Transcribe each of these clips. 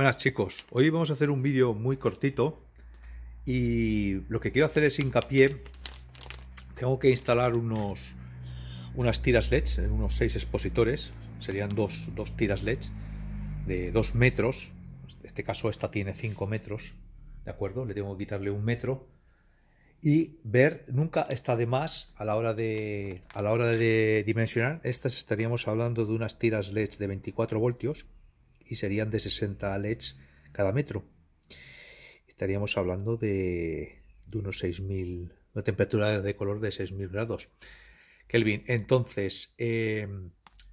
Buenas chicos, hoy vamos a hacer un vídeo muy cortito y lo que quiero hacer es hincapié, tengo que instalar unos, unas tiras en eh, unos seis expositores, serían dos, tiras LEDs de 2 metros, en este caso esta tiene 5 metros, ¿de acuerdo? Le tengo que quitarle un metro y ver, nunca está de más a la hora de, a la hora de dimensionar, estas estaríamos hablando de unas tiras LEDs de 24 voltios, y serían de 60 LEDs cada metro. Estaríamos hablando de, de unos 6.000, una temperatura de color de 6.000 grados. Kelvin, entonces, eh,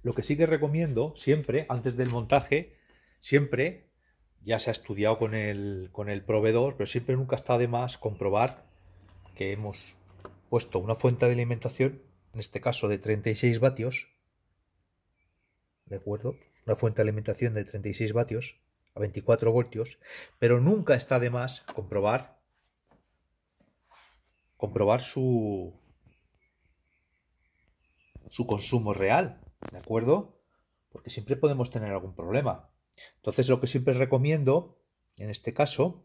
lo que sí que recomiendo siempre, antes del montaje, siempre, ya se ha estudiado con el, con el proveedor, pero siempre nunca está de más comprobar que hemos puesto una fuente de alimentación, en este caso de 36 vatios, ¿de acuerdo? una fuente de alimentación de 36 vatios a 24 voltios, pero nunca está de más comprobar comprobar su su consumo real, ¿de acuerdo? Porque siempre podemos tener algún problema. Entonces, lo que siempre recomiendo en este caso,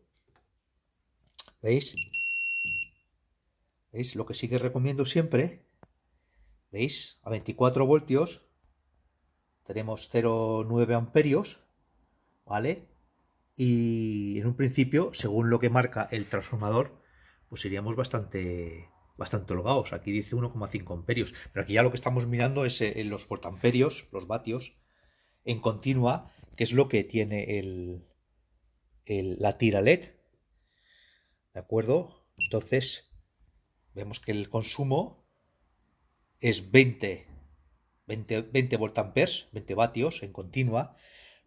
¿veis? ¿Veis? Lo que sigue recomiendo siempre, ¿veis? A 24 voltios tenemos 0,9 amperios, ¿vale? Y en un principio, según lo que marca el transformador, pues seríamos bastante, bastante holgados. Aquí dice 1,5 amperios, pero aquí ya lo que estamos mirando es eh, en los portamperios los vatios, en continua, que es lo que tiene el, el, la tira LED. ¿De acuerdo? Entonces, vemos que el consumo es 20 20, 20 voltamperes, 20 vatios en continua,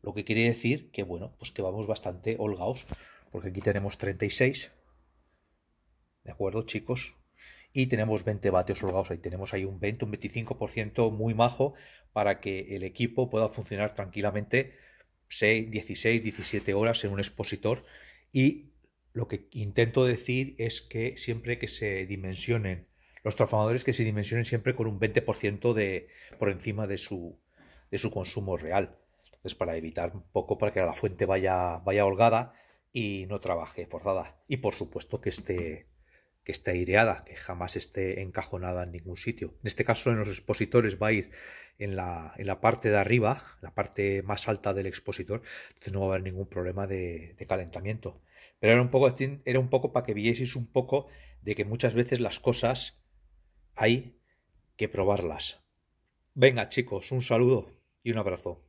lo que quiere decir que, bueno, pues que vamos bastante holgados, porque aquí tenemos 36, ¿de acuerdo, chicos? Y tenemos 20 vatios holgados, ahí tenemos ahí un 20, un 25% muy majo para que el equipo pueda funcionar tranquilamente 6, 16, 17 horas en un expositor y lo que intento decir es que siempre que se dimensionen los transformadores que se dimensionen siempre con un 20% de, por encima de su, de su consumo real. Entonces, para evitar un poco para que la fuente vaya, vaya holgada y no trabaje forzada. Y por supuesto que esté, que esté aireada, que jamás esté encajonada en ningún sitio. En este caso, en los expositores va a ir en la, en la parte de arriba, la parte más alta del expositor, entonces no va a haber ningún problema de, calentamiento. Pero era un poco, era un poco para que vieseis un poco de que muchas veces las cosas hay que probarlas. Venga chicos, un saludo y un abrazo.